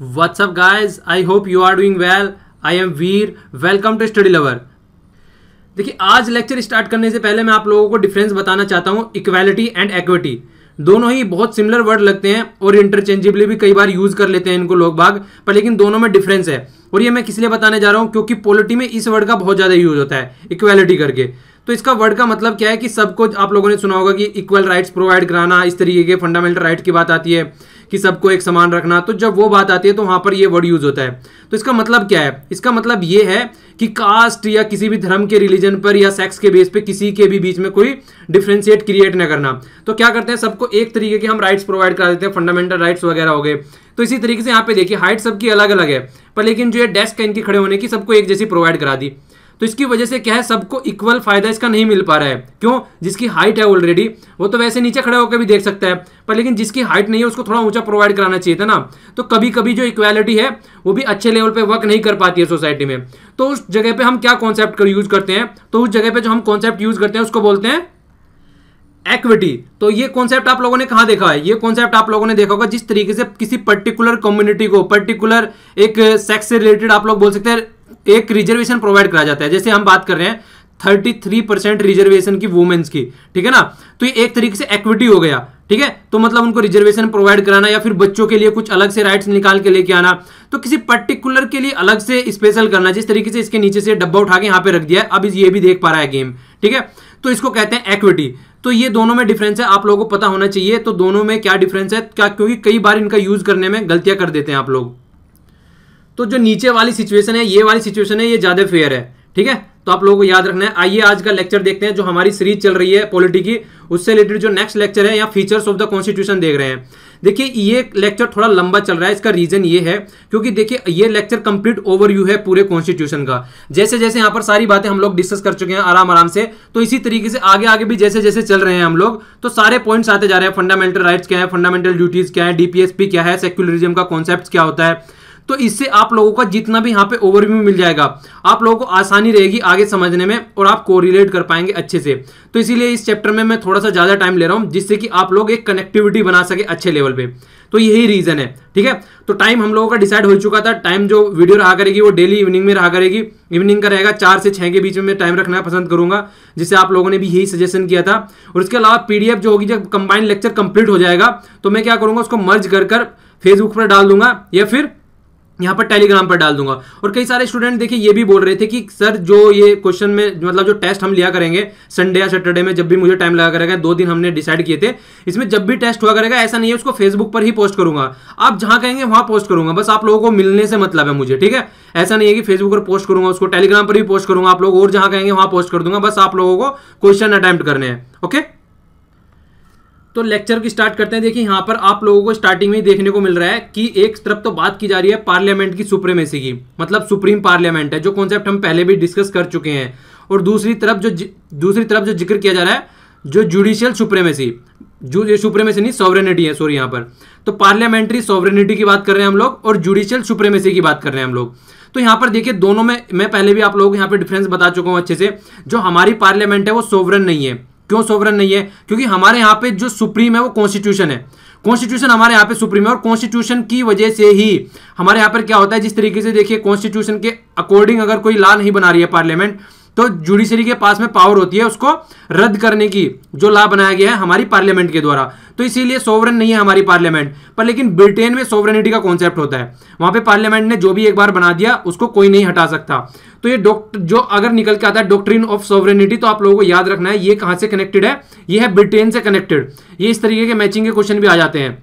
WhatsApp guys I hope you are doing well I am Veer. Welcome to study lover देखिए आज lecture start करने से पहले मैं आप लोगों को डिफरेंस बताना चाहता हूँ इक्वालिटी एंड एक्विटी दोनों ही बहुत सिमिलर वर्ड लगते हैं और इंटरचेंजेबली भी कई बार यूज कर लेते हैं इनको लोग बाग पर लेकिन दोनों में डिफरेंस है और ये मैं किस लिए बताने जा रहा हूँ क्योंकि पॉलिटी में इस वर्ड का बहुत ज़्यादा यूज होता है इक्वालिटी करके तो इसका वर्ड का मतलब क्या है कि सबको आप लोगों ने सुना होगा कि इक्वल राइट्स प्रोवाइड कराना इस तरीके के फंडामेंटल राइट की बात आती है कि सबको एक समान रखना तो जब वो बात आती है तो वहाँ पर ये वर्ड यूज़ होता है तो इसका मतलब क्या है इसका मतलब ये है कि कास्ट या किसी भी धर्म के रिलीजन पर या सेक्स के बेस पे किसी के भी बीच में कोई डिफ्रेंशिएट क्रिएट ना करना तो क्या करते हैं सबको एक तरीके के हम राइट्स प्रोवाइड करा देते हैं फंडामेंटल राइट्स वगैरह हो गए तो इसी तरीके से यहाँ पे देखिए हाइट सबकी अलग अलग है पर लेकिन जो है डेस्क इनकी खड़े होने की सबको एक जैसी प्रोवाइड करा दी तो इसकी वजह से क्या है सबको इक्वल फायदा इसका नहीं मिल पा रहा है क्यों जिसकी हाइट है ऑलरेडी वो तो वैसे नीचे खड़े होकर भी देख सकता है पर लेकिन जिसकी हाइट नहीं है उसको थोड़ा ऊंचा प्रोवाइड कराना चाहिए था ना तो कभी कभी जो इक्वालिटी है वो भी अच्छे लेवल पर वर्क नहीं कर पाती है सोसाइटी में तो उस जगह पर हम क्या कॉन्सेप्ट यूज करते हैं तो उस जगह पर जो हम कॉन्सेप्ट यूज करते हैं उसको बोलते हैं एक्विटी तो ये कॉन्सेप्ट आप लोगों ने कहा देखा है ये कॉन्सेप्ट आप लोगों ने देखा होगा जिस तरीके से किसी पर्टिकुलर कम्युनिटी को पर्टिकुलर एक सेक्स से रिलेटेड आप लोग बोल सकते हैं एक रिजर्वेशन प्रोवाइड करा जाता है जैसे हम बात कर रहे हैं थर्टी थ्री परसेंट रिजर्वेशन की वुमेन्स की ठीक है ना तो ये एक तरीके से एक्विटी हो गया ठीक है तो मतलब उनको रिजर्वेशन प्रोवाइड कराना या फिर बच्चों के लिए कुछ अलग से राइट्स निकाल के लेके आना तो किसी पर्टिकुलर के लिए अलग से स्पेशल करना जिस तरीके से इसके नीचे से डब्बा उठा के यहाँ पे रख दिया है अब ये भी देख पा रहा है गेम ठीक है तो इसको कहते हैं एक्विटी तो ये दोनों में डिफरेंस है आप लोगों को पता होना चाहिए तो दोनों में क्या डिफरेंस है क्या क्योंकि कई बार इनका यूज करने में गलतियां कर देते हैं आप लोग तो जो नीचे वाली सिचुएशन है ये वाली सिचुएशन है ये ज़्यादा फेयर है ठीक है तो आप लोगों को याद रखना है आइए आज का लेक्चर देखते हैं जो हमारी सीरीज चल रही है पॉलिटी की उससे रिलेटेड जो नेक्स्ट लेक्चर है या फीचर्स ऑफ द कॉन्स्टिट्यूशन देख रहे हैं देखिए ये लेक्चर थोड़ा लंबा चल रहा है इसका रीजन ये है क्योंकि देखिए ये लेक्चर कंप्लीट ओवरव्यू है पूरे कॉन्स्टिट्यूशन का जैसे जैसे यहाँ पर सारी बातें हम लोग डिस्कस कर चुके हैं आराम आराम से तो इसी तरीके से आगे आगे भी जैसे जैसे चल रहे हैं हम लोग तो सारे पॉइंट्स आते जा रहे हैं फंडामेंटल राइट्स क्या है फंडामेंटल ड्यूटीज क्या है डीपीएसपी क्या है सेक्युलरिज्म का कॉन्सेप्ट क्या होता है तो इससे आप लोगों का जितना भी यहाँ पे ओवरव्यू मिल जाएगा आप लोगों को आसानी रहेगी आगे समझने में और आप कोरिलेट कर पाएंगे अच्छे से तो इसीलिए इस चैप्टर में मैं थोड़ा सा ज़्यादा टाइम ले रहा हूँ जिससे कि आप लोग एक कनेक्टिविटी बना सके अच्छे लेवल पे तो यही रीज़न है ठीक है तो टाइम हम लोगों का डिसाइड हो चुका था टाइम जो वीडियो रहा करेगी वो डेली इवनिंग में रहा करेगी इवनिंग का रहेगा चार से छः के बीच में टाइम रखना पसंद करूंगा जिससे आप लोगों ने भी यही सजेशन किया था और इसके अलावा पीडीएफ जो होगी जब कंबाइंड लेक्चर कंप्लीट हो जाएगा तो मैं क्या करूँगा उसको मर्ज कर कर फेसबुक पर डाल दूंगा या फिर यहाँ पर टेलीग्राम पर डाल दूंगा और कई सारे स्टूडेंट देखिए ये भी बोल रहे थे कि सर जो ये क्वेश्चन में मतलब जो टेस्ट हम लिया करेंगे संडे या सैटरडे में जब भी मुझे टाइम लगा करेगा दो दिन हमने डिसाइड किए थे इसमें जब भी टेस्ट हुआ करेगा ऐसा नहीं है उसको फेसबुक पर ही पोस्ट करूंगा आप जहाँ कहेंगे वहाँ पोस्ट करूंगा बस आप लोगों को मिलने से मतलब है मुझे ठीक है ऐसा नहीं है कि फेसबुक पर पोस्ट करूंगा उसको टेलीग्राम पर भी पोस्ट करूंगा आप लोग और जहाँ कहेंगे वहाँ पोस्ट कर दूंगा बस आप लोगों को क्वेश्चन अटैम्प्ट करने हैं ओके तो लेक्चर की स्टार्ट करते हैं देखिए यहां पर आप लोगों को स्टार्टिंग में देखने को मिल रहा है कि एक तरफ तो बात की जा रही है पार्लियामेंट की सुप्रीमेसी की मतलब सुप्रीम पार्लियामेंट है जो कॉन्सेप्ट हम पहले भी डिस्कस कर चुके हैं और दूसरी तरफ जो दूसरी तरफ जो जिक्र किया जा रहा है जो जुडिशियल सुप्रेमेसी जो सुप्रेमेसी नहीं सॉवरेनिटी है सॉरी यहां पर तो पार्लियामेंट्री सॉवरेनिटी की बात कर रहे हैं हम लोग और जुडिशियल सुप्रेमेसी की बात कर रहे हैं हम लोग तो यहां पर देखिए दोनों में मैं पहले भी आप लोगों को यहाँ पर डिफरेंस बता चुका हूं अच्छे से जो हमारी पार्लियामेंट है वो सोवरन नहीं है क्यों सोवरन नहीं है क्योंकि हमारे यहाँ पे जो सुप्रीम है वो कॉन्स्टिट्यूशन है कॉन्स्टिट्यूशन हमारे यहाँ पे सुप्रीम है और कॉन्स्टिट्यूशन की वजह से ही हमारे यहाँ पर क्या होता है जिस तरीके से देखिए कॉन्स्टिट्यूशन के अकॉर्डिंग अगर कोई लॉ नहीं बना रही है पार्लियामेंट तो जुडिशरी के पास में पावर होती है उसको रद्द करने की जो लॉ बनाया गया है हमारी पार्लियामेंट के द्वारा तो इसीलिए सोवरन नहीं है हमारी पार्लियामेंट पर लेकिन ब्रिटेन में सोवरनिटी का कॉन्सेप्ट होता है वहां पे पार्लियामेंट ने जो भी एक बार बना दिया उसको कोई नहीं हटा सकता तो ये डॉक्टर जो अगर निकल के आता है डॉक्ट्रिन ऑफ सोवरेनिटी तो आप लोगों को याद रखना है ये कहां से कनेक्टेड है ये है ब्रिटेन से कनेक्टेड ये इस तरीके के मैचिंग के क्वेश्चन भी आ जाते हैं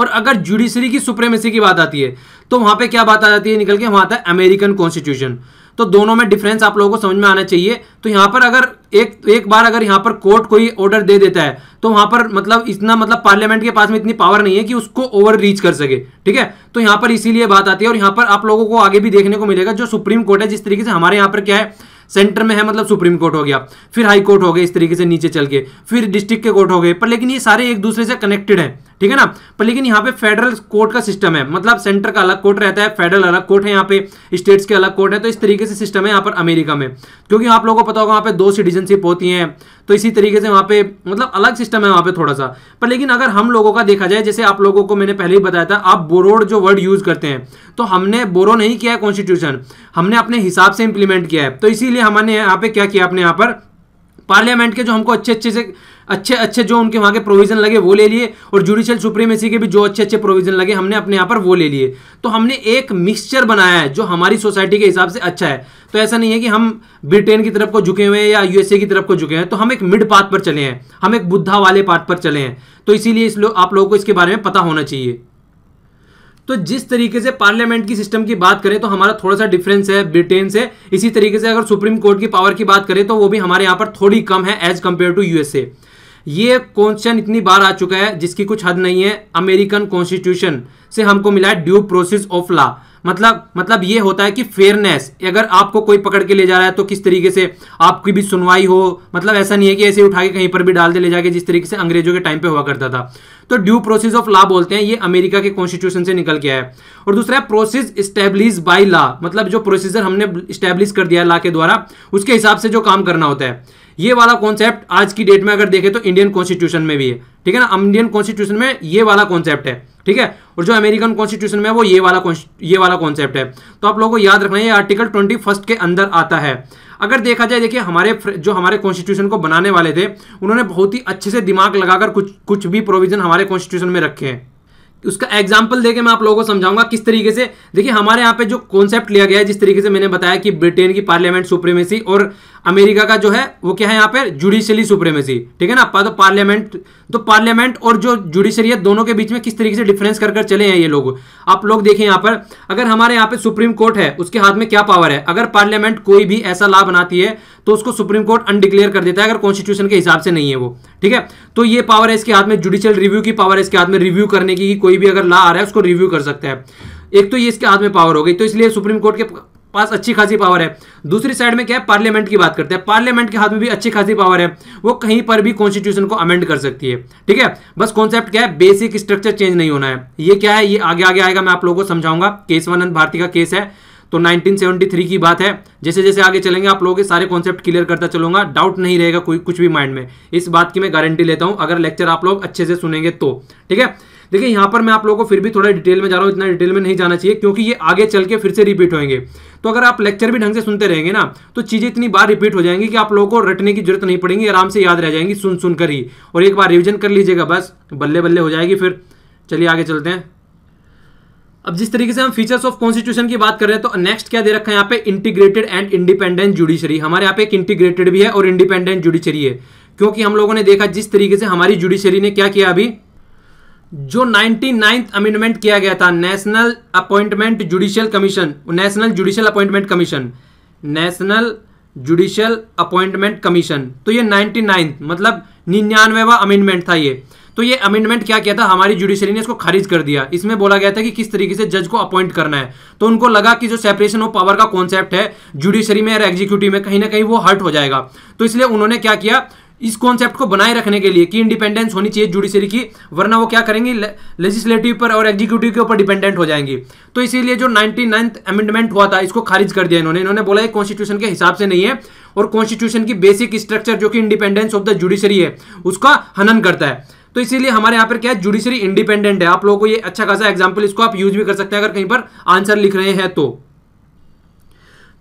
और अगर जुडिशरी की सुप्रेमेसी की बात आती है तो वहां पे क्या बात आ जाती है निकल के वहां आता है अमेरिकन कॉन्स्टिट्यूशन तो दोनों में डिफरेंस आप लोगों को समझ में आना चाहिए तो यहाँ पर अगर एक एक बार अगर यहाँ पर कोर्ट कोई ऑर्डर दे देता है तो वहाँ पर मतलब इतना मतलब पार्लियामेंट के पास में इतनी पावर नहीं है कि उसको ओवर रीच कर सके ठीक है तो यहाँ पर इसीलिए बात आती है और यहाँ पर आप लोगों को आगे भी देखने को मिलेगा जो सुप्रीम कोर्ट है जिस तरीके से हमारे यहाँ पर क्या है सेंटर में है मतलब सुप्रीम कोर्ट हो गया फिर हाई कोर्ट हो गए इस तरीके से नीचे चल के फिर डिस्ट्रिक्ट के कोर्ट हो गए पर लेकिन ये सारे एक दूसरे से कनेक्टेड हैं ठीक है ना पर लेकिन यहाँ पे फेडरल कोर्ट का सिस्टम है मतलब सेंटर का अलग कोर्ट रहता है फेडरल अलग कोर्ट है यहाँ पे स्टेट्स के अलग कोर्ट है तो इस तरीके से सिस्टम है यहाँ पर अमेरिका में क्योंकि आप लोगों को पता होगा वहाँ पे दो सिटीजनशिप होती है तो इसी तरीके से वहाँ पे मतलब अलग सिस्टम है वहाँ पे थोड़ा सा पर लेकिन अगर हम लोगों का देखा जाए जैसे आप लोगों को मैंने पहले ही बताया था आप बोरोड जो वर्ड यूज करते हैं तो हमने बोरो नहीं किया है कॉन्स्टिट्यूशन हमने अपने हिसाब से इंप्लीमेंट किया है तो इसीलिए हमने यहाँ पे क्या किया अपने यहाँ पर पार्लियामेंट के जो हमको अच्छे अच्छे से अच्छे अच्छे जो उनके वहाँ के प्रोविजन लगे वो ले लिए और जुडिशियल सुप्रीमेसी के भी जो अच्छे अच्छे प्रोविजन लगे हमने अपने यहाँ पर वो ले लिए तो हमने एक मिक्सचर बनाया है जो हमारी सोसाइटी के हिसाब से अच्छा है तो ऐसा नहीं है कि हम ब्रिटेन की तरफ को झुके हुए हैं या यूएसए की तरफ को झुके हैं तो हम एक मिड पाथ पर चले हैं हम एक बुद्धा वाले पाथ पर चले हैं तो इसीलिए इस लो, आप लोगों को इसके बारे में पता होना चाहिए तो जिस तरीके से पार्लियामेंट की सिस्टम की बात करें तो हमारा थोड़ा सा डिफरेंस है ब्रिटेन से इसी तरीके से अगर सुप्रीम कोर्ट की पावर की बात करें तो वो भी हमारे यहाँ पर थोड़ी कम है एज कम्पेयर टू यूएसए ये क्वेश्चन इतनी बार आ चुका है जिसकी कुछ हद नहीं है अमेरिकन कॉन्स्टिट्यूशन से हमको मिला है ड्यू प्रोसेस ऑफ लॉ मतलब मतलब ये होता है कि फेयरनेस अगर आपको कोई पकड़ के ले जा रहा है तो किस तरीके से आपकी भी सुनवाई हो मतलब ऐसा नहीं है कि ऐसे उठा के कहीं पर भी डाल दे ले जाके जिस तरीके से अंग्रेजों के टाइम पे हुआ करता था तो ड्यू प्रोसेस ऑफ लॉ बोलते हैं ये अमेरिका के कॉन्स्टिट्यूशन से निकल के आया है और दूसरा है प्रोसेस स्टैब्लिश बाई लॉ मतलब जो प्रोसीजर हमने स्टैब्लिश कर दिया है लॉ के द्वारा उसके हिसाब से जो काम करना होता है ये वाला कॉन्सेप्ट आज की डेट में अगर देखें तो इंडियन कॉन्स्टिट्यूशन में भी है ठीक है ना इंडियन कॉन्स्टिट्यूशन में ये वाला कॉन्सेप्ट है ठीक है और जो अमेरिकन कॉन्स्टिट्यूशन में वो ये वाला ये वाला कॉन्सेप्ट है तो आप लोगों को याद रखना है ये आर्टिकल ट्वेंटी फर्स्ट के अंदर आता है अगर देखा जाए देखिए हमारे जो हमारे कॉन्स्टिट्यूशन को बनाने वाले थे उन्होंने बहुत ही अच्छे से दिमाग लगाकर कुछ कुछ भी प्रोविजन हमारे कॉन्स्टिट्यूशन में रखे हैं उसका एग्जाम्पल देके मैं आप लोगों को समझाऊंगा किस तरीके से देखिए हमारे यहाँ पे जो कॉन्सेप्ट लिया गया है जिस तरीके से मैंने बताया कि ब्रिटेन की पार्लियामेंट सुप्रीमेसी और अमेरिका का जो है वो क्या है यहाँ पे जुडिशियली सुप्रीमेसी ठीक है ना तो पार्लियामेंट तो पार्लियामेंट और जो जुडिशरी है दोनों के बीच में किस तरीके से डिफरेंस कर कर चले हैं ये लोग आप लोग देखें यहाँ पर अगर हमारे यहाँ पे सुप्रीम कोर्ट है उसके हाथ में क्या पावर है अगर पार्लियामेंट कोई भी ऐसा लाभ बनाती है तो उसको सुप्रीम कोर्ट अनडिक्लेयर कर देता है अगर कॉन्स्टिट्यूशन के हिसाब से नहीं है वो ठीक है तो ये पावर है इसके हाथ में जुडिशियल रिव्यू की पावर है इसके हाथ में रिव्यू करने की कोई कोई भी अगर ला आ रहा है उसको रिव्यू कर सकता है एक तो ये इसके हाथ में पावर हो गई तो इसलिए सुप्रीम कोर्ट के पास अच्छी खासी पावर है दूसरी साइड में क्या है पार्लियामेंट की बात करते हैं पार्लियामेंट के हाथ में भी अच्छी खासी पावर है वो कहीं पर भी कॉन्स्टिट्यूशन को अमेंड कर सकती है ठीक है बस कॉन्सेप्ट क्या है बेसिक स्ट्रक्चर चेंज नहीं होना है ये क्या है ये आगे आगे आएगा मैं आप लोगों को समझाऊंगा केसवानंद भारती का केस है तो 1973 की बात है जैसे जैसे आगे चलेंगे आप लोगों के सारे कॉन्सेप्ट क्लियर करता चलूंगा डाउट नहीं रहेगा कोई कुछ भी माइंड में इस बात की मैं गारंटी लेता हूं अगर लेक्चर आप लोग अच्छे से सुनेंगे तो ठीक है देखिए यहां पर मैं आप लोगों को फिर भी थोड़ा डिटेल में जा रहा हूं इतना डिटेल में नहीं जाना चाहिए क्योंकि ये आगे चल के फिर से रिपीट होंगे तो अगर आप लेक्चर भी ढंग से सुनते रहेंगे ना तो चीज़ें इतनी बार रिपीट हो जाएंगी कि आप लोगों को रटने की जरूरत नहीं पड़ेगी आराम से याद रह जाएंगी सुन सुनकर ही और एक बार रिविजन कर लीजिएगा बस बल्ले बल्ले हो जाएगी फिर चलिए आगे चलते हैं अब जिस तरीके से हम फीचर्स ऑफ कॉन्स्टिट्यूशन की बात कर रहे हैं तो नेक्स्ट क्या दे रखा है यहाँ पे इंटीग्रेटेड एंड इंडिपेंडेंट जुडिशरी हमारे यहाँ पे एक इंटीग्रेटेड भी है और इंडिपेंडेंट जुडिशरी है क्योंकि हम लोगों ने देखा जिस तरीके से हमारी जुडिशरी ने क्या किया अभी जो नाइनटी नाइन्थ अमेंडमेंट किया गया था national appointment judicial commission national judicial appointment commission national judicial appointment commission तो ये नाइनटी नाइन्थ मतलब निन्यानवेवा अमेंडमेंट था ये तो ये अमेंडमेंट क्या किया था हमारी जुडिशरी ने इसको खारिज कर दिया इसमें बोला गया था कि किस तरीके से जज को अपॉइंट करना है तो उनको लगा कि जो सेपरेशन ऑफ पावर का कॉन्सेप्ट है जुडिशरी में और एग्जीक्यूटिव में कहीं ना कहीं वो हर्ट हो जाएगा तो इसलिए उन्होंने क्या किया इस कॉन्सेप्ट को बनाए रखने के लिए कि इंडिपेंडेंस होनी चाहिए जुडिशरी की वरना वो क्या करेंगी लेजिस्लेटिव पर और एग्जीक्यूटिव के ऊपर डिपेंडेंट हो जाएंगी तो इसीलिए जो नाइन्थ अमेंडमेंट हुआ था इसको खारिज कर दिया इन्होंने इन्होंने बोला कॉन्स्टिट्यूशन के हिसाब से नहीं है और कॉन्स्टिट्यूशन की बेसिक स्ट्रक्चर जो कि इंडिपेंडेंस ऑफ द जुडिशरी है उसका हनन करता है तो इसीलिए हमारे यहाँ पर क्या है जुडिशरी इंडिपेंडेंट है आप लोगों को ये अच्छा खासा एग्जाम्पल इसको आप यूज भी कर सकते हैं अगर कहीं पर आंसर लिख रहे हैं तो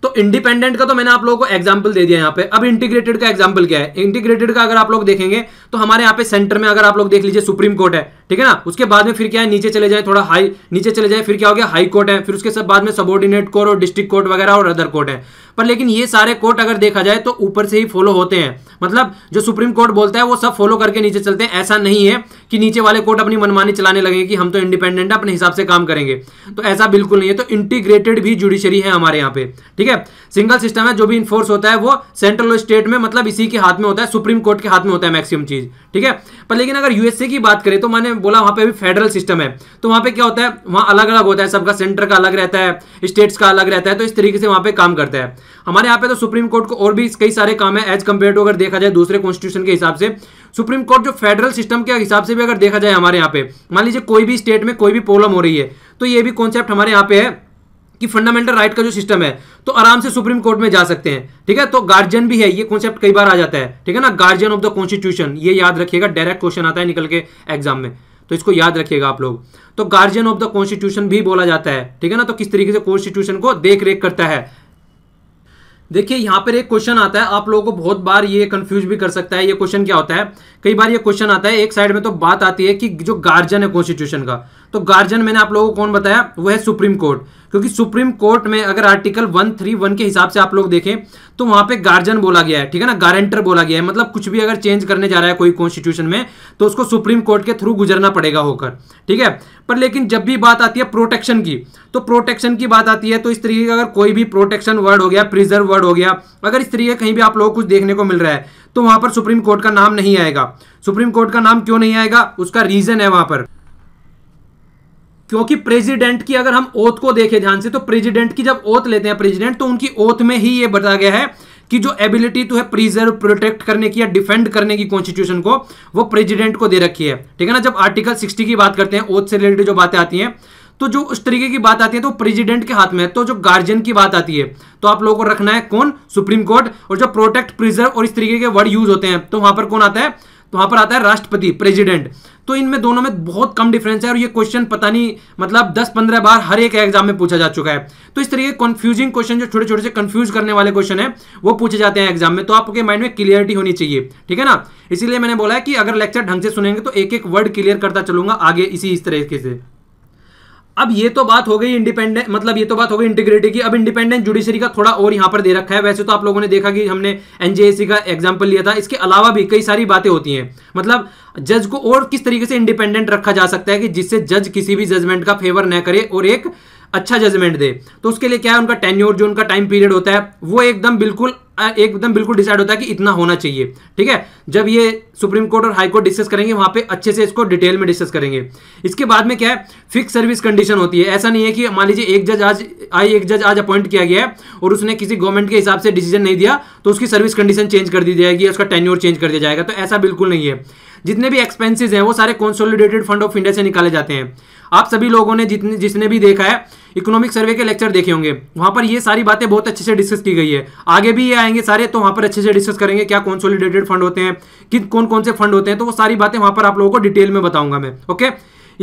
तो इंडिपेंडेंट का तो मैंने आप लोगों को एग्जाम्पल दे दिया यहाँ पे अब इंटीग्रेटेड का एग्जाम्पल क्या है इंटीग्रेटेड का अगर आप लोग देखेंगे तो हमारे यहाँ पे सेंटर में अगर आप लोग देख लीजिए सुप्रीम कोर्ट है ठीक है ना उसके बाद में फिर क्या है नीचे चले जाए थोड़ा हाई नीचे चले जाए फिर क्या हो गया हाई कोर्ट है फिर उसके सब बाद में सबोर्डिनेट कोर्ट और डिस्ट्रिक्ट कोर्ट वगैरह और अदर कोर्ट है पर लेकिन ये सारे कोर्ट अगर देखा जाए तो ऊपर से ही फॉलो होते हैं मतलब जो सुप्रीम कोर्ट बोलता है वो सब फॉलो करके नीचे चलते हैं ऐसा नहीं है कि नीचे वाले कोर्ट अपनी मनमानी चलाने लगे कि हम तो इंडिपेंडेंट अपने हिसाब से काम करेंगे तो ऐसा बिल्कुल नहीं है तो इंटीग्रेटेड भी जुडिशरी है हमारे यहाँ पे ठीक है है सिंगल सिस्टम है जो भी इन्फोर्स होता है वो सेंट्रल स्टेट में मतलब इसी के हाथ में होता है सुप्रीम कोर्ट के हाथ में होता है मैक्सिमम चीज ठीक है पर लेकिन अगर यूएसए की बात करें तो मैंने बोला वहां पे भी फेडरल सिस्टम है तो वहां पे क्या होता है वहां अलग अलग होता है सबका सेंटर का अलग रहता है स्टेट्स का अलग रहता है तो इस तरीके से वहां पे काम करता है हमारे यहाँ पे तो सुप्रीम कोर्ट को और भी कई सारे काम है एज कम्पेयर टू अगर देखा जाए दूसरे कॉन्स्टिट्यूशन के हिसाब से सुप्रीम कोर्ट जो फेडरल सिस्टम के हिसाब से भी अगर देखा जाए हमारे यहाँ पे मान लीजिए कोई भी स्टेट में कोई भी प्रॉब्लम हो रही है तो ये भी कॉन्सेप्ट हमारे यहाँ पे है कि फंडामेंटल राइट का जो सिस्टम है तो आराम से सुप्रीम कोर्ट में जा सकते हैं ठीक है तो गार्जियन भी है ये कॉन्सेप्ट कई बार आ जाता है ठीक है ना गार्जियन ऑफ द कॉन्स्टिट्यूशन ये याद रखिएगा डायरेक्ट क्वेश्चन आता है निकल के एग्जाम में तो इसको याद रखिएगा आप लोग तो गार्जियन ऑफ द कॉन्स्टिट्यूशन भी बोला जाता है ठीक है ना तो किस तरीके से कॉन्स्टिट्यूशन को देख करता है देखिए यहां पर एक क्वेश्चन आता है आप लोगों को बहुत बार ये कंफ्यूज भी कर सकता है ये क्वेश्चन क्या होता है कई बार ये क्वेश्चन आता है एक साइड में तो बात आती है कि जो गार्जियन है कॉन्स्टिट्यूशन का तो गार्जियन मैंने आप लोगों को कौन बताया वो है सुप्रीम कोर्ट क्योंकि सुप्रीम कोर्ट में अगर आर्टिकल 131 के हिसाब से आप लोग देखें तो वहां पे गार्जियन बोला गया है ठीक है ना गारंटर बोला गया है मतलब कुछ भी अगर चेंज करने जा रहा है कोई कॉन्स्टिट्यूशन में तो उसको सुप्रीम कोर्ट के थ्रू गुजरना पड़ेगा होकर ठीक है पर लेकिन जब भी बात आती है प्रोटेक्शन की तो प्रोटेक्शन की बात आती है तो इस तरीके का अगर कोई भी प्रोटेक्शन वर्ड हो गया प्रिजर्व वर्ड हो गया अगर इस तरीके कहीं भी आप लोगों को कुछ देखने को मिल रहा है तो वहां पर सुप्रीम कोर्ट का नाम नहीं आएगा सुप्रीम कोर्ट का नाम क्यों नहीं आएगा उसका रीजन है वहां पर क्योंकि प्रेसिडेंट की अगर हम ओथ को देखें ध्यान से तो प्रेसिडेंट की जब ओथ लेते हैं प्रेसिडेंट तो उनकी ओथ में ही ये बताया गया है कि जो एबिलिटी तो है प्रिजर्व प्रोटेक्ट करने की या डिफेंड करने की कॉन्स्टिट्यूशन को वो प्रेसिडेंट को दे रखी है ठीक है ना जब आर्टिकल 60 की बात करते हैं ओथ से रिलेटेड जो बातें आती हैं तो जो उस तरीके की बात आती है तो प्रेसिडेंट के हाथ में है तो जो गार्जियन की बात आती है तो आप लोगों को रखना है कौन सुप्रीम कोर्ट और जो प्रोटेक्ट प्रिजर्व और इस तरीके के वर्ड यूज होते हैं तो वहां पर कौन आता है तो वहां पर आता है राष्ट्रपति प्रेसिडेंट तो इनमें दोनों में बहुत कम डिफरेंस है और ये क्वेश्चन पता नहीं मतलब 10-15 बार हर एक एग्जाम में पूछा जा चुका है तो इस तरीके कंफ्यूजिंग क्वेश्चन जो छोटे छोटे से कंफ्यूज करने वाले क्वेश्चन है वो पूछे जाते हैं एग्जाम में तो आपके माइंड में क्लियरिटी होनी चाहिए ठीक है ना इसीलिए मैंने बोला है कि अगर लेक्चर ढंग से सुनेंगे तो एक एक वर्ड क्लियर करता चलूंगा आगे इसी इस तरीके से अब ये तो बात हो गई इंडिपेंडेंट मतलब ये तो बात हो गई इंटीग्रिटी की अब इंडिपेंडेंट जुडिशरी का थोड़ा और यहां पर दे रखा है वैसे तो आप लोगों ने देखा कि हमने एनजेएसी का एग्जाम्पल लिया था इसके अलावा भी कई सारी बातें होती हैं मतलब जज को और किस तरीके से इंडिपेंडेंट रखा जा सकता है कि जिससे जज किसी भी जजमेंट का फेवर न करे और एक अच्छा जजमेंट दे तो उसके लिए क्या है उनका टेन्योर जो उनका टाइम पीरियड होता है वो एकदम बिल्कुल एकदम बिल्कुल डिसाइड होता है कि इतना होना चाहिए ठीक है जब ये सुप्रीम कोर्ट और हाई कोर्ट डिस्कस करेंगे वहां पे अच्छे से इसको डिटेल में डिस्कस करेंगे इसके बाद में क्या है फिक्स सर्विस कंडीशन होती है ऐसा नहीं है कि मान लीजिए एक जज आज आई एक जज आज अपॉइंट किया गया है और उसने किसी गवर्नमेंट के हिसाब से डिसीजन नहीं दिया तो उसकी सर्विस कंडीशन चेंज कर दी जाएगी उसका टेन्यूर चेंज कर दिया जाएगा तो ऐसा बिल्कुल नहीं है जितने भी एक्सपेंसिज हैं वो सारे कॉन्सोलिडेटेड फंड ऑफ इंडिया से निकाले जाते हैं आप सभी लोगों ने जितने जिसने भी देखा है इकोनॉमिक सर्वे के लेक्चर देखे होंगे वहां पर ये सारी बातें बहुत अच्छे से डिस्कस की गई है आगे भी ये आएंगे सारे तो वहां पर अच्छे से डिस्कस करेंगे क्या कॉन्सोलिडेटेड फंड होते हैं कि कौन कौन से फंड होते हैं तो वो सारी बातें वहां पर आप लोगों को डिटेल में बताऊंगा मैं ओके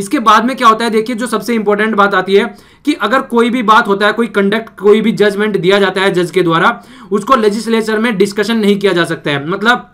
इसके बाद में क्या होता है देखिए जो सबसे इंपॉर्टेंट बात आती है कि अगर कोई भी बात होता है कोई कंडक्ट कोई भी जजमेंट दिया जाता है जज के द्वारा उसको लेजिस्लेचर में डिस्कशन नहीं किया जा सकता है मतलब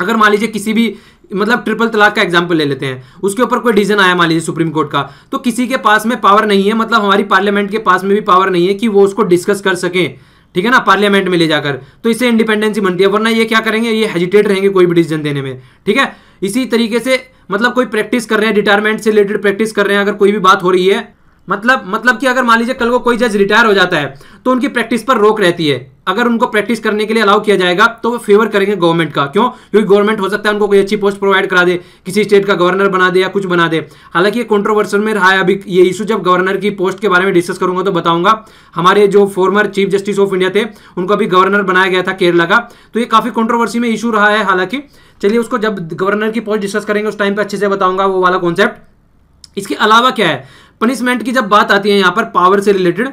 अगर मान लीजिए किसी भी मतलब ट्रिपल तलाक का एग्जाम्पल ले लेते हैं उसके ऊपर कोई डिसीजन आया मान लीजिए सुप्रीम कोर्ट का तो किसी के पास में पावर नहीं है मतलब हमारी पार्लियामेंट के पास में भी पावर नहीं है कि वो उसको डिस्कस कर सके ठीक है ना पार्लियामेंट में ले जाकर तो इसे इंडिपेंडेंसी बनती है वरना ये क्या करेंगे ये हेजिटेट रहेंगे कोई भी डिसीजन देने में ठीक है इसी तरीके से मतलब कोई प्रैक्टिस कर रहे हैं रिटायरमेंट से रिलेटेड प्रैक्टिस कर रहे हैं अगर कोई भी बात हो रही है मतलब मतलब कि अगर मान लीजिए कल को कोई जज रिटायर हो जाता है तो उनकी प्रैक्टिस पर रोक रहती है अगर उनको प्रैक्टिस करने के लिए अलाउ किया जाएगा तो वो फेवर करेंगे गवर्नमेंट का क्यों क्योंकि गवर्नमेंट हो सकता है उनको कोई अच्छी पोस्ट प्रोवाइड करा दे किसी स्टेट का गवर्नर बना दे या कुछ बना दे हालांकि ये कॉन्ट्रोवर्सल में रहा है अभी ये इशू जब गवर्नर की पोस्ट के बारे में डिस्कस करूंगा तो बताऊंगा हमारे जो former chief justice of India थे उनको अभी गवर्नर बनाया गया था केरला का तो ये काफी कॉन्ट्रोवर्सी में इशू रहा है हालांकि चलिए उसको जब गवर्नर की पोस्ट डिस्कस करेंगे उस टाइम पर अच्छे से बताऊंगा वो वाला कॉन्सेप्ट इसके अलावा क्या है पनिशमेंट की जब बात आती है यहाँ पर पावर से रिलेटेड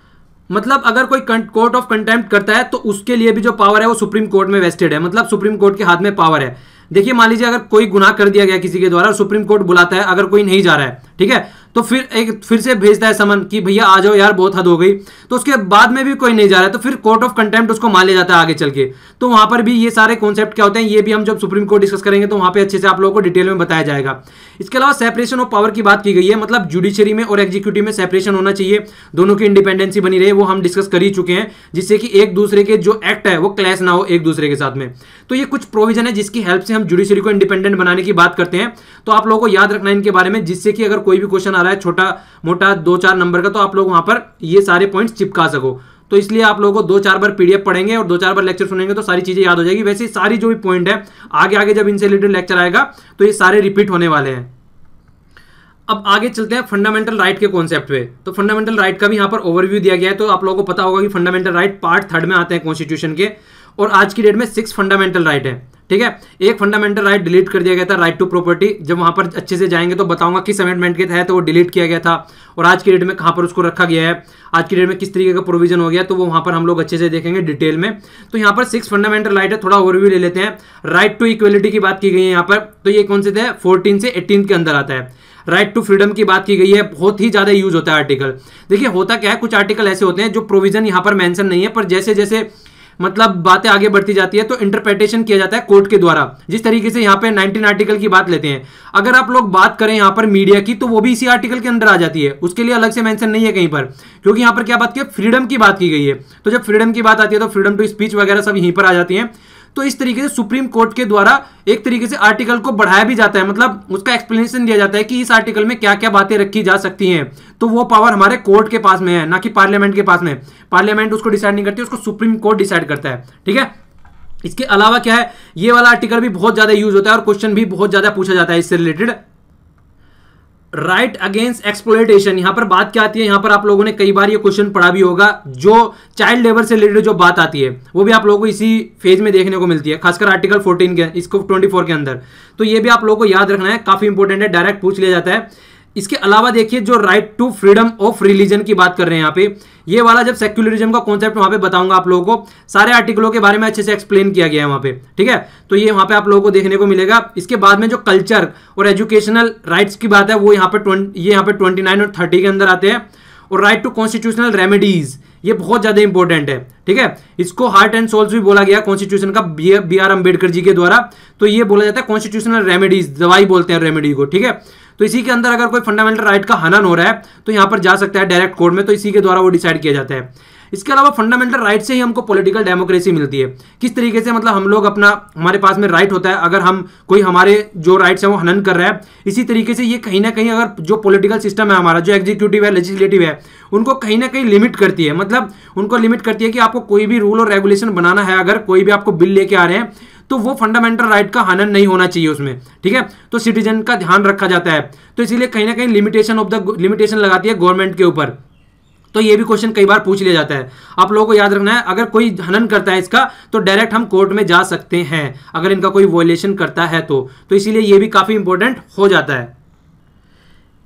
मतलब अगर कोई कोर्ट ऑफ कंटेम्प्ट करता है तो उसके लिए भी जो पावर है वो सुप्रीम कोर्ट में वेस्टेड है मतलब सुप्रीम कोर्ट के हाथ में पावर है देखिए मान लीजिए अगर कोई गुनाह कर दिया गया किसी के द्वारा सुप्रीम कोर्ट बुलाता है अगर कोई नहीं जा रहा है ठीक है तो फिर एक फिर से भेजता है समन कि भैया आ जाओ यार बहुत हद हो गई तो उसके बाद में भी कोई नहीं जा रहा है तो फिर कोर्ट ऑफ कंटेम्प्ट उसको मान लिया जाता है आगे चल के तो वहां पर भी ये सारे कॉन्सेप्ट क्या होते हैं ये भी हम जब सुप्रीम कोर्ट डिस्कस करेंगे तो वहां पर अच्छे से आप लोगों को डिटेल में बताया जाएगा इसके अलावा सेपरेशन ऑफ पावर की बात की गई है मतलब जुडिशरी में और एग्जीक्यूटिव में सेपरेशन होना चाहिए दोनों की इंडिपेंडेंसी बनी रहे वो हम डिस्कस कर ही चुके हैं जिससे कि एक दूसरे के जो एक्ट है वो क्लैश ना हो एक दूसरे के साथ में तो ये कुछ प्रोविजन है जिसकी हेल्प से हम जुडिशरी को इंडिपेंडेंट बनाने की बात करते हैं तो आप लोगों को याद रखना इनके बारे में जिससे कि अगर कोई भी क्वेश्चन रहा है छोटा मोटा दो चार नंबर का तो आप लोग वहां पर ये सारे पॉइंट चिपका सको तो इसलिए आप लोगों को दो चार बार पीडीएफ पढ़ेंगे और दो चार बार लेक्चर सुनेंगे तो सारी चीज़ें याद हो जाएगी वैसे सारी जो भी पॉइंट है आगे आगे जब इनसे रिलेटेड लेक्चर आएगा तो ये सारे रिपीट होने वाले हैं अब आगे चलते हैं फंडामेंटल राइट के कॉन्सेप्ट पे तो फंडामेंटल राइट का भी यहां पर ओवरव्यू दिया गया है तो आप लोगों को पता होगा कि फंडामेंटल राइट पार्ट थर्ड में आते हैं कॉन्स्टिट्यूशन के और आज की डेट में सिक्स फंडामेंटल राइट है ठीक है एक फंडामेंटल राइट डिलीट कर दिया गया था राइट टू प्रॉपर्टी जब वहां पर अच्छे से जाएंगे तो बताऊंगा किस अमेंडमेंट के तहत तो वो डिलीट किया गया था और आज की डेट में कहां पर उसको रखा गया है आज की डेट में किस तरीके का प्रोविजन हो गया तो वो वहां पर हम लोग अच्छे से देखेंगे डिटेल में तो यहाँ पर सिक्स फंडामेंटल राइट है थोड़ा ओवरव्यू ले लेते हैं राइट टू इक्वलिटी की बात की गई है यहाँ पर तो ये कौन से थे फोर्टीन से एटीन के अंदर आता है राइट टू फ्रीडम की बात की गई है बहुत ही ज़्यादा यूज होता है आर्टिकल देखिए होता क्या है कुछ आर्टिकल ऐसे होते हैं जो प्रोविजन यहाँ पर मैंशन नहीं है पर जैसे जैसे मतलब बातें आगे बढ़ती जाती है तो इंटरप्रिटेशन किया जाता है कोर्ट के द्वारा जिस तरीके से यहाँ पे 19 आर्टिकल की बात लेते हैं अगर आप लोग बात करें यहाँ पर मीडिया की तो वो भी इसी आर्टिकल के अंदर आ जाती है उसके लिए अलग से मैंशन नहीं है कहीं पर क्योंकि यहाँ पर क्या बात की फ्रीडम की बात की गई है तो जब फ्रीडम की बात आती है तो फ्रीडम टू स्पीच वगैरह सब यहीं पर आ जाती है तो इस तरीके से सुप्रीम कोर्ट के द्वारा एक तरीके से आर्टिकल को बढ़ाया भी जाता है मतलब उसका एक्सप्लेनेशन दिया जाता है कि इस आर्टिकल में क्या क्या बातें रखी जा सकती हैं तो वो पावर हमारे कोर्ट के पास में है ना कि पार्लियामेंट के पास में पार्लियामेंट उसको डिसाइड नहीं करती उसको सुप्रीम कोर्ट डिसाइड करता है ठीक है इसके अलावा क्या है ये वाला आर्टिकल भी बहुत ज़्यादा यूज होता है और क्वेश्चन भी बहुत ज़्यादा पूछा जाता है इससे रिलेटेड राइट अगेंस्ट एक्सप्लोइटेशन यहां पर बात क्या आती है यहां पर आप लोगों ने कई बार ये क्वेश्चन पढ़ा भी होगा जो चाइल्ड लेबर से रिलेटेड जो बात आती है वो भी आप लोगों को इसी फेज में देखने को मिलती है खासकर आर्टिकल 14 के इसको 24 के अंदर तो ये भी आप लोगों को याद रखना है काफी इंपॉर्टेंट है डायरेक्ट पूछ लिया जाता है इसके अलावा देखिए जो right to freedom of religion की बात कर रहे हैं यहाँ पे ये वाला जब सेक्युलरिज्म का कॉन्सेप्ट वहां पे बताऊंगा आप लोगों को सारे आर्टिकलों के बारे में अच्छे से एक्सप्लेन किया गया है वहां पे ठीक है तो ये वहां पे आप लोगों को देखने को मिलेगा इसके बाद में जो कल्चर और एजुकेशनल राइट्स की बात है वो यहाँ पे ट्वेंटी ये यहाँ पे ट्वेंटी और थर्टी के अंदर आते हैं और राइट टू कॉन्स्टिट्यूशनल रेमेडीज ये बहुत ज़्यादा इंपॉर्टेंट है ठीक है इसको हार्ट एंड सोल्स भी बोला गया कॉन्स्टिट्यूशन का बी आर अंबेडकर जी के द्वारा तो ये बोला जाता है कॉन्स्टिट्यूशनल रेमेडीज दवाई बोलते हैं रेमेडी को ठीक है तो इसी के अंदर अगर कोई फंडामेंटल राइट का हनन हो रहा है तो यहाँ पर जा सकता है डायरेक्ट कोर्ट में तो इसी के द्वारा वो डिसाइड किया जाता है इसके अलावा फंडामेंटल राइट से ही हमको पॉलिटिकल डेमोक्रेसी मिलती है किस तरीके से मतलब हम लोग अपना हमारे पास में राइट होता है अगर हम कोई हमारे जो राइट्स हैं वो हनन कर रहा है इसी तरीके से ये कहीं ना कहीं अगर जो पॉलिटिकल सिस्टम है हमारा जो एग्जीक्यूटिव है लेजिस्लेटिव है उनको कहीं ना कहीं लिमिट करती है मतलब उनको लिमिट करती है कि आपको कोई भी रूल और रेगुलेशन बनाना है अगर कोई भी आपको बिल लेके आ रहे हैं तो वो फंडामेंटल राइट का हनन नहीं होना चाहिए उसमें ठीक है तो सिटीजन का ध्यान रखा जाता है तो इसीलिए कहीं ना कहीं लिमिटेशन ऑफ द लिमिटेशन लगाती है गवर्नमेंट के ऊपर तो ये भी क्वेश्चन कई बार पूछ लिया जाता है आप लोगों को याद रखना है अगर कोई हनन करता है इसका तो डायरेक्ट हम कोर्ट में जा सकते हैं अगर इनका कोई वॉयलेशन करता है तो, तो इसीलिए ये भी काफ़ी इंपॉर्टेंट हो जाता है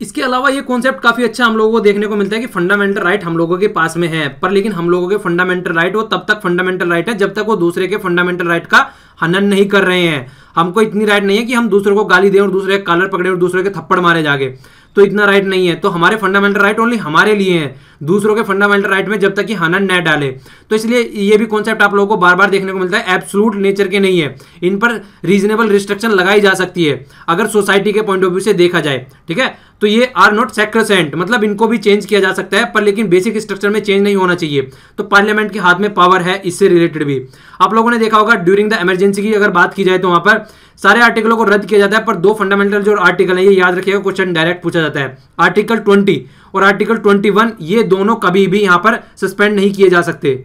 इसके अलावा ये कॉन्सेप्ट काफी अच्छा हम लोगों को देखने को मिलता है कि फंडामेंटल राइट हम लोगों के पास में है पर लेकिन हम लोगों के फंडामेंटल राइट वो तब तक फंडामेंटल राइट है जब तक वो दूसरे के फंडामेंटल राइट का हनन नहीं कर रहे हैं हमको इतनी राइट नहीं है कि हम दूसरे को गाली दें और दूसरे के कालर पकड़े और दूसरे के थप्पड़ मारे जागे तो इतना राइट नहीं है तो हमारे फंडामेंटल राइट ओनली हमारे लिए है दूसरों के फंडामेंटल राइट में जब तक कि हनन न डाले तो इसलिए ये भी कॉन्सेप्ट आप लोगों को बार बार देखने को मिलता है एब्सोलूट नेचर के नहीं है इन पर रीजनेबल रिस्ट्रिक्शन लगाई जा सकती है अगर सोसाइटी के पॉइंट ऑफ व्यू से देखा जाए ठीक है तो ये आर नॉट सैक्रोसेंट मतलब इनको भी चेंज किया जा सकता है पर लेकिन बेसिक स्ट्रक्चर में चेंज नहीं होना चाहिए तो पार्लियामेंट के हाथ में पावर है इससे रिलेटेड भी आप लोगों ने देखा होगा ड्यूरिंग द एमरजेंसी की अगर बात की जाए तो वहां पर सारे आर्टिकलों को रद्द किया जाता है पर दो फंडामेंटल जो आर्टिकल है ये याद रखिएगा क्वेश्चन डायरेक्ट पूछा जाता है आर्टिकल ट्वेंटी और आर्टिकल ट्वेंटी वन ये दोनों कभी भी यहां पर सस्पेंड नहीं किए जा सकते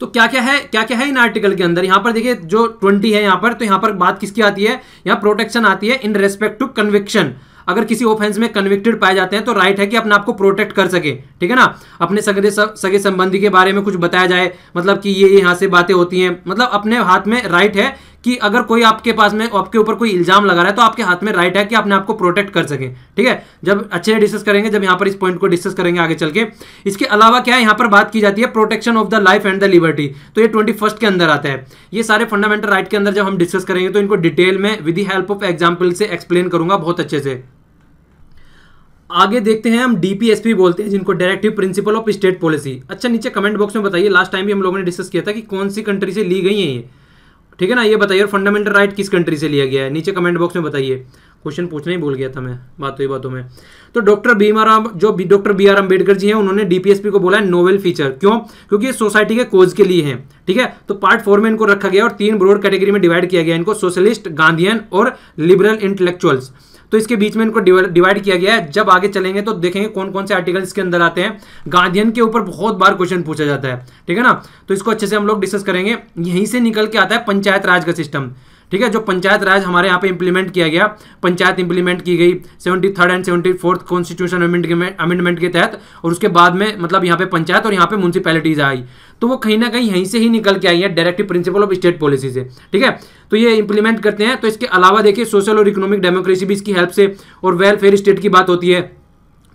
तो क्या क्या है क्या क्या है इन आर्टिकल के अंदर यहां पर देखिए जो 20 है यहां पर तो यहां पर बात किसकी आती है यहाँ प्रोटेक्शन आती है इन रेस्पेक्ट टू कन्विक्शन अगर किसी ऑफेंस में कन्विक्टेड पाए जाते हैं तो राइट है कि अपने आपको प्रोटेक्ट कर सके ठीक है ना अपने सगे सगे संबंधी के बारे में कुछ बताया जाए मतलब कि ये यहाँ से बातें होती हैं मतलब अपने हाथ में राइट है कि अगर कोई आपके पास में आपके ऊपर कोई इल्जाम लगा रहा है तो आपके हाथ में राइट है कि अपने आपको प्रोटेक्ट कर सके ठीक है जब अच्छे से डिस्कस करेंगे जब यहाँ पर इस पॉइंट को डिस्कस करेंगे आगे चल के इसके अलावा क्या है यहाँ पर बात की जाती है protection of the life and the liberty तो ये ट्वेंटी के अंदर आता है ये सारे फंडामेंटल राइट के अंदर जब हम डिस्कस करेंगे तो इनको डिटेल में with the help of example से एक्सप्लेन करूंगा बहुत अच्छे से आगे देखते हैं हम डीपीएसपी बोलते हैं जिनको directive principle of state policy अच्छा नीचे कमेंट बॉक्स में बताइए लास्ट टाइम भी हम लोगों ने डिस्कस किया था कि कौन सी कंट्री से ली गई है ये ठीक है ना ये बताइए और फंडामेंटल राइट किस कंट्री से लिया गया है नीचे कमेंट बॉक्स में बताइए क्वेश्चन पूछना ही भूल गया था मैं बातों ही बातों में तो डॉक्टर भीम आराम जो doctor B R Ambedkar ji हैं उन्होंने डीपीएसपी को बोला है नोवेल फीचर क्यों क्योंकि ये सोसाइटी के कोज के लिए हैं ठीक है तो पार्ट फोर में इनको रखा गया और तीन ब्रॉड कैटेगरी में डिवाइड किया गया इनको सोशलिस्ट गांधीयन और लिबरल इंटेलेक्चुअल्स तो इसके बीच में इनको डिवाइड किया गया है जब आगे चलेंगे तो देखेंगे कौन कौन से आर्टिकल इसके अंदर आते हैं गांधीन के ऊपर बहुत बार क्वेश्चन पूछा जाता है ठीक है ना तो इसको अच्छे से हम लोग डिस्कस करेंगे यहीं से निकल के आता है पंचायत राज का सिस्टम ठीक है जो पंचायत राज हमारे यहाँ पे इंप्लीमेंट किया गया पंचायत इंप्लीमेंट की गई seventy third and seventy fourth constitution amendment के तहत और उसके बाद में मतलब यहाँ पे पंचायत और यहाँ पे म्यूनसिपैलिटीज आई तो वो कहीं ना कहीं यहीं से ही निकल के आई है directive principle of state policy से ठीक है तो ये इंप्लीमेंट करते हैं तो इसके अलावा देखिए सोशल और इकोनॉमिक डेमोक्रेसी भी इसकी हेल्प से और वेलफेयर स्टेट की बात होती है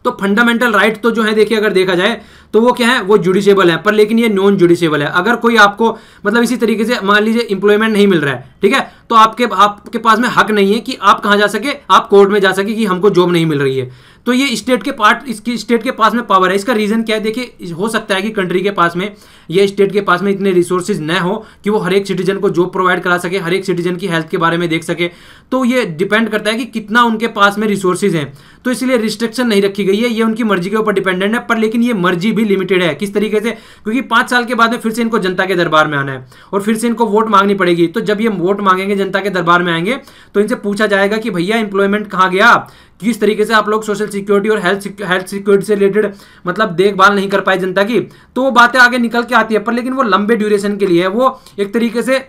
तो फंडामेंटल राइट right तो जो है देखिए अगर देखा जाए तो वो क्या है वो जुडिशेबल है पर लेकिन ये नॉन जुडिशेबल है अगर कोई आपको मतलब इसी तरीके से मान लीजिए इंप्लॉयमेंट नहीं मिल रहा है ठीक है तो आपके आपके पास में हक नहीं है कि आप कहां जा सके आप कोर्ट में जा सके कि हमको जॉब नहीं मिल रही है तो ये स्टेट के पार्ट इसकी स्टेट के पास में पावर है इसका रीज़न क्या है देखिए हो सकता है कि कंट्री के पास में या स्टेट के पास में इतने रिसोर्सेज न हो कि वो हर एक सिटीजन को जॉब प्रोवाइड करा सके हर एक सिटीजन की हेल्थ के बारे में देख सके तो ये डिपेंड करता है कि कितना उनके पास में रिसोर्सेज हैं तो इसलिए रिस्ट्रिक्शन नहीं रखी गई है ये उनकी मर्जी के ऊपर डिपेंडेंट है पर लेकिन ये मर्जी भी लिमिटेड है किस तरीके से क्योंकि पांच साल के बाद में फिर से इनको जनता के दरबार में आना है और फिर से इनको वोट मांगनी पड़ेगी तो जब ये वोट मांगेंगे जनता के दरबार में आएंगे तो इनसे पूछा जाएगा कि भैया इंप्लॉयमेंट कहाँ गया किस तरीके से आप लोग सोशल सिक्योरिटी और हेल्थ हेल्थ सिक्योरिटी से रिलेटेड मतलब देखभाल नहीं कर पाए जनता की तो वो बातें आगे निकल के आती है पर लेकिन वो लंबे ड्यूरेशन के लिए है वो एक तरीके से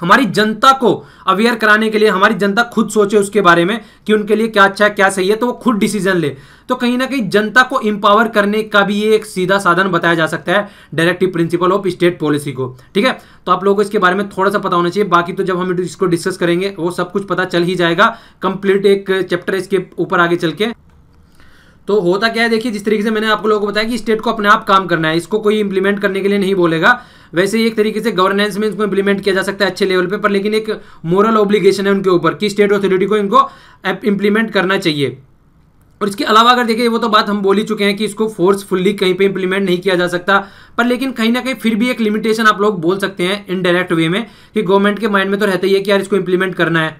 हमारी जनता को अवेयर कराने के लिए हमारी जनता खुद सोचे उसके बारे में कि उनके लिए क्या अच्छा है क्या सही है तो वो खुद डिसीजन ले तो कहीं ना कहीं जनता को इंपावर करने का भी ये एक सीधा साधन बताया जा सकता है directive principle of state policy को ठीक है तो आप लोगों को इसके बारे में थोड़ा सा पता होना चाहिए बाकी तो जब हम इसको डिस्कस करेंगे वो सब कुछ पता चल ही जाएगा कंप्लीट एक चैप्टर इसके ऊपर आगे चल के तो होता क्या है देखिए जिस तरीके से मैंने आप लोगों को बताया कि स्टेट को अपने आप काम करना है इसको कोई इंप्लीमेंट करने के लिए नहीं बोलेगा वैसे ही एक तरीके से गवर्नेंस में इनको इंप्लीमेंट किया जा सकता है अच्छे लेवल पे पर लेकिन एक मोरल ऑब्लिगेशन है उनके ऊपर कि स्टेट अथॉरिटी को इनको इंप्लीमेंट करना चाहिए और इसके अलावा अगर देखिए वो तो बात हम बोल ही चुके हैं कि इसको फोर्सफुल्ली कहीं पे इंप्लीमेंट नहीं किया जा सकता पर लेकिन कहीं ना कहीं फिर भी एक लिमिटेशन आप लोग बोल सकते हैं इनडायरेक्ट वे में कि गवर्नमेंट के माइंड में तो रहता ही है कि यार इसको इंप्लीमेंट करना है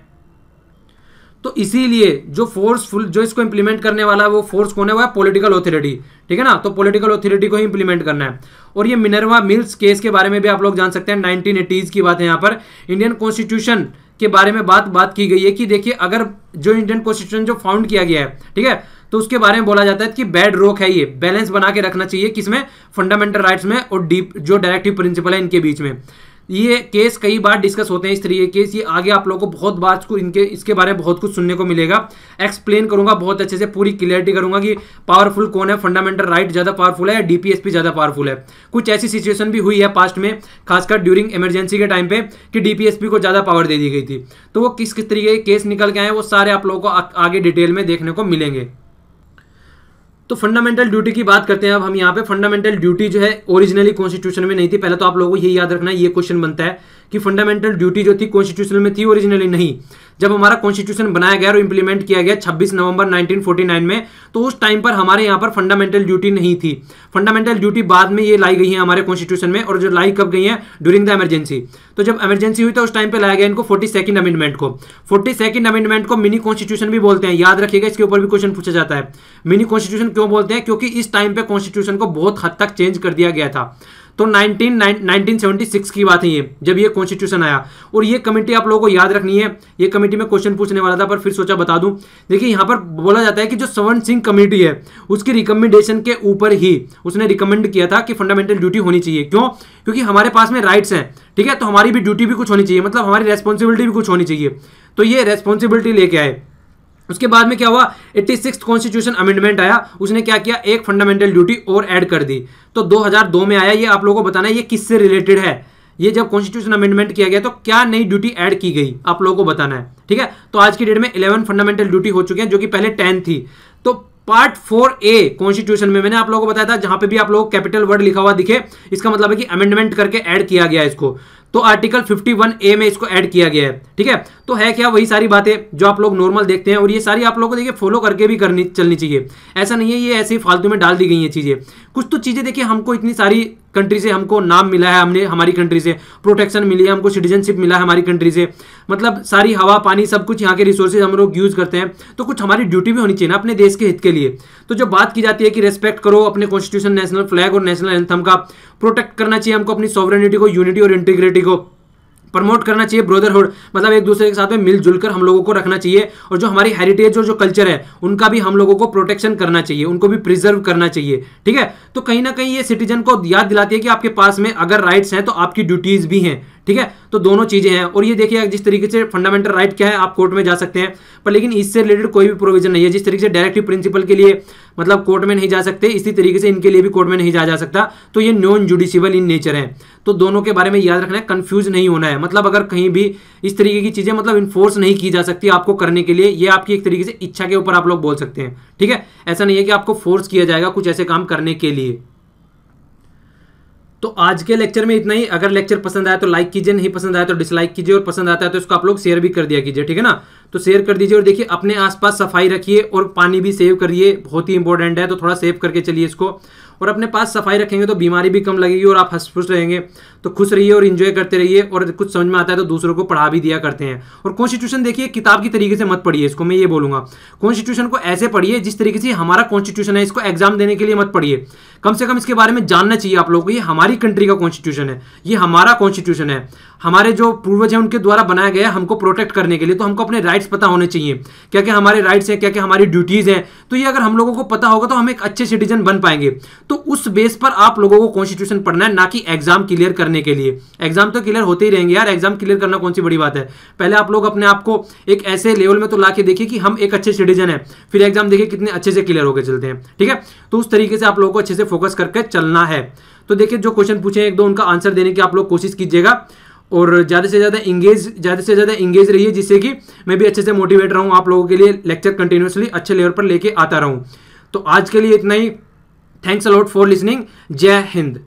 तो इसीलिए जो फोर्सफुल जो इसको इंप्लीमेंट करने वाला है वो फोर्स कौन है वो है पॉलिटिकल अथॉरिटी ठीक है ना तो पॉलिटिकल अथॉरिटी को ही इंप्लीमेंट करना है और ये मिनरवा मिल्स केस के बारे में भी आप लोग जान सकते हैं नाइनटीन एटीज़ की बात है यहाँ पर इंडियन कॉन्स्टिट्यूशन के बारे में बात बात की गई है कि देखिए अगर जो इंडियन कॉन्स्टिट्यूशन जो फाउंड किया गया है ठीक है तो उसके बारे में बोला जाता है कि बैड रोक है ये बैलेंस बना के रखना चाहिए किसमें फंडामेंटल राइट्स में और डीप जो डायरेक्टिव प्रिंसिपल है इनके बीच में ये केस कई बार डिस्कस होते हैं इस तरीके केस ये आगे आप लोगों को बहुत बार को इनके इसके बारे में बहुत कुछ सुनने को मिलेगा एक्सप्लेन करूंगा बहुत अच्छे से पूरी क्लियरिटी करूंगा कि पावरफुल कौन है फंडामेंटल राइट ज़्यादा पावरफुल है या डीपीएसपी ज़्यादा पावरफुल है कुछ ऐसी सिचुएशन भी हुई है पास्ट में खासकर ड्यूरिंग इमरजेंसी के टाइम पे कि डीपीएसपी को ज़्यादा पावर दे दी गई थी तो वो किस किस तरीके के केस निकल के आए वो सारे आप लोगों को आगे डिटेल में देखने को मिलेंगे तो फंडामेंटल ड्यूटी की बात करते हैं अब हम यहाँ पे फंडामेंटल ड्यूटी जो है ओरिजिनली कॉन्स्टिट्यूशन में नहीं थी पहले तो आप लोगों को ये याद रखना ये क्वेश्चन बनता है कि फंडामेंटल ड्यूटी जो थी कॉन्स्टिट्यूशन में थी ओरिजिनली नहीं जब हमारा कॉन्स्टिट्यूशन बनाया गया और इंप्लीमेंट किया गया 26 नवंबर 1949 में तो उस टाइम पर हमारे यहाँ पर फंडामेंटल ड्यूटी नहीं थी फंडामेंटल ड्यूटी बाद में ये लाई गई है हमारे कॉन्स्टिट्यूशन में और जो लाई कब गई है ड्यूरिंग द एमरजेंसी तो जब एमरजेंसी हुई तो उस टाइम पर लाया गया इनको फोर्टी अमेंडमेंट को फोर्टी सेकंड अमेंडमेंट को मिनी कॉन्स्टिट्यूशन भी बोलते हैं याद रखिएगा इसके ऊपर भी क्वेश्चन पूछा जाता है मिनी कॉन्स्टिट्यूशन क्यों बोलते हैं क्योंकि इस टाइम पर कॉन्स्टिट्यूशन को बहुत हद तक चेंज कर दिया गया था तो 19 1976 की बात है ये जब ये कॉन्स्टिट्यूशन आया और ये कमेटी आप लोगों को याद रखनी है ये कमेटी में क्वेश्चन पूछने वाला था पर फिर सोचा बता दूं देखिए यहाँ पर बोला जाता है कि जो सवर्ण सिंह कमेटी है उसकी रिकमेंडेशन के ऊपर ही उसने रिकमेंड किया था कि फंडामेंटल ड्यूटी होनी चाहिए क्यों क्योंकि हमारे पास में राइट्स हैं ठीक है तो हमारी भी ड्यूटी भी कुछ होनी चाहिए मतलब हमारी रेस्पॉन्सिबिलिटी भी कुछ होनी चाहिए तो ये रेस्पॉन्सिबिलिटी लेके आए उसके बाद में क्या हुआ एट्टी सिक्स कॉन्स्टिट्यूशन अमेंडमेंट आया उसने क्या किया एक फंडामेंटल ड्यूटी और ऐड कर दी तो 2002 में आया ये आप लोगों को बताना है ये किससे रिलेटेड है ये जब कॉन्स्टिट्यूशन अमेंडमेंट किया गया तो क्या नई ड्यूटी ऐड की गई आप लोगों को बताना है ठीक है तो आज की डेट में इलेवन फंडामेंटल ड्यूटी हो चुकी है जो कि पहले टेन थी तो पार्ट फोर ए कॉन्स्टिट्यूशन में मैंने आप लोगों को बताया था जहां पे भी आप लोग कैपिटल वर्ड लिखा हुआ दिखे इसका मतलब है कि अमेंडमेंट करके ऐड किया गया इसको तो आर्टिकल 51 ए में इसको ऐड किया गया है ठीक है तो है क्या वही सारी बातें जो आप लोग नॉर्मल देखते हैं और ये सारी आप लोगों को देखिए फॉलो करके भी करनी चलनी चाहिए ऐसा नहीं है ये ऐसे ही फालतू में डाल दी गई हैं चीज़ें कुछ तो चीज़ें देखिए हमको इतनी सारी कंट्री से हमको नाम मिला है हमने हमारी कंट्री से प्रोटेक्शन मिली है हमको सिटीजनशिप मिला है हमारी कंट्री से मतलब सारी हवा पानी सब कुछ यहाँ के रिसोर्सेज हम लोग यूज़ करते हैं तो कुछ हमारी ड्यूटी भी होनी चाहिए ना अपने देश के हित के लिए तो जो बात की जाती है कि रेस्पेक्ट करो अपने कॉन्स्टिट्यूशन नेशनल फ्लैग और नेशनल एंथम का प्रोटेक्ट करना चाहिए हमको अपनी सॉवरेनिटी को यूनिटी और इंटीग्रिटी को प्रमोट करना चाहिए ब्रदरहुड मतलब एक दूसरे के साथ में मिलजुल कर हम लोगों को रखना चाहिए और जो हमारी हेरिटेज और जो कल्चर है उनका भी हम लोगों को प्रोटेक्शन करना चाहिए उनको भी प्रिजर्व करना चाहिए ठीक है तो कहीं ना कहीं ये सिटीजन को याद दिलाती है कि आपके पास में अगर राइट्स हैं तो आपकी ड्यूटीज भी हैं ठीक है तो दोनों चीज़ें हैं और ये देखिए जिस तरीके से फंडामेंटल राइट क्या है आप कोर्ट में जा सकते हैं पर लेकिन इससे रिलेटेड कोई भी प्रोविजन नहीं है जिस तरीके से डायरेक्टिव प्रिंसिपल के लिए मतलब कोर्ट में नहीं जा सकते इसी तरीके से इनके लिए भी कोर्ट में नहीं जा जा सकता तो ये नॉन जुडिशियल इन नेचर है तो दोनों के बारे में याद रखना है कंफ्यूज नहीं होना है मतलब अगर कहीं भी इस तरीके की चीज़ें मतलब इन्फोर्स नहीं की जा सकती आपको करने के लिए ये आपकी एक तरीके से इच्छा के ऊपर आप लोग बोल सकते हैं ठीक है ऐसा नहीं है कि आपको फोर्स किया जाएगा कुछ ऐसे काम करने के लिए तो आज के लेक्चर में इतना ही अगर लेक्चर पसंद आया तो लाइक कीजिए नहीं पसंद आया तो डिसलाइक कीजिए और पसंद आता है तो इसको आप लोग शेयर भी कर दिया कीजिए ठीक है ना तो शेयर कर दीजिए और देखिए अपने आसपास सफाई रखिए और पानी भी सेव करिए बहुत ही इंपॉर्टेंट है तो थोड़ा सेव करके चलिए इसको और अपने पास सफाई रखेंगे तो बीमारी भी कम लगेगी और आप हंस रहेंगे तो खुश रहिए और इन्जॉय करते रहिए और कुछ समझ में आता है तो दूसरों को पढ़ा भी दिया करते हैं और कॉन्स्टिट्यूशन देखिए किताब की तरीके से मत पढ़िए इसको मैं ये बोलूंगा कॉन्स्टिट्यूशन को ऐसे पढ़िए जिस तरीके से हमारा कॉन्स्टिट्यूशन है इसको एग्जाम देने के लिए मत पढ़िए कम से कम इसके बारे में जानना चाहिए आप लोगों को ये हमारी कंट्री का कॉन्स्टिट्यूशन है ये हमारा कॉन्स्टिट्यूशन है हमारे जो पूर्वज हैं उनके द्वारा बनाया गया है हमको प्रोटेक्ट करने के लिए तो हमको अपने राइट्स पता होने चाहिए क्या क्या हमारे राइट्स हैं क्या क्या हमारी ड्यूटीज़ हैं तो ये अगर हम लोगों को पता होगा तो हम एक अच्छे सिटीजन बन पाएंगे तो उस बेस पर आप लोगों को कॉन्स्टिट्यूशन पढ़ना है ना कि एग्जाम क्लियर करना करने के लिए एग्जाम तो क्लियर होते ही रहेंगे यार एग्जाम क्लियर करना कौन सी बड़ी बात है पहले आप लोग अपने आप को एक ऐसे लेवल में तो ला के देखिए कि हम एक अच्छे सिटीजन है फिर एग्जाम देखिए कितने अच्छे से क्लियर होकर चलते हैं ठीक है तो उस तरीके से आप लोगों को अच्छे से फोकस करके चलना है तो देखिए जो क्वेश्चन पूछे एक दो उनका आंसर देने की आप लोग कोशिश कीजिएगा और ज़्यादा से ज़्यादा इंगेज ज़्यादा से ज़्यादा इंगेज रहिए जिससे कि मैं भी अच्छे से मोटिवेट रहूँ आप लोगों के लिए लेक्चर कंटिन्यूसली अच्छे लेवल पर लेके आता रहूँ तो आज के लिए इतना ही thanks a lot for listening Jai Hind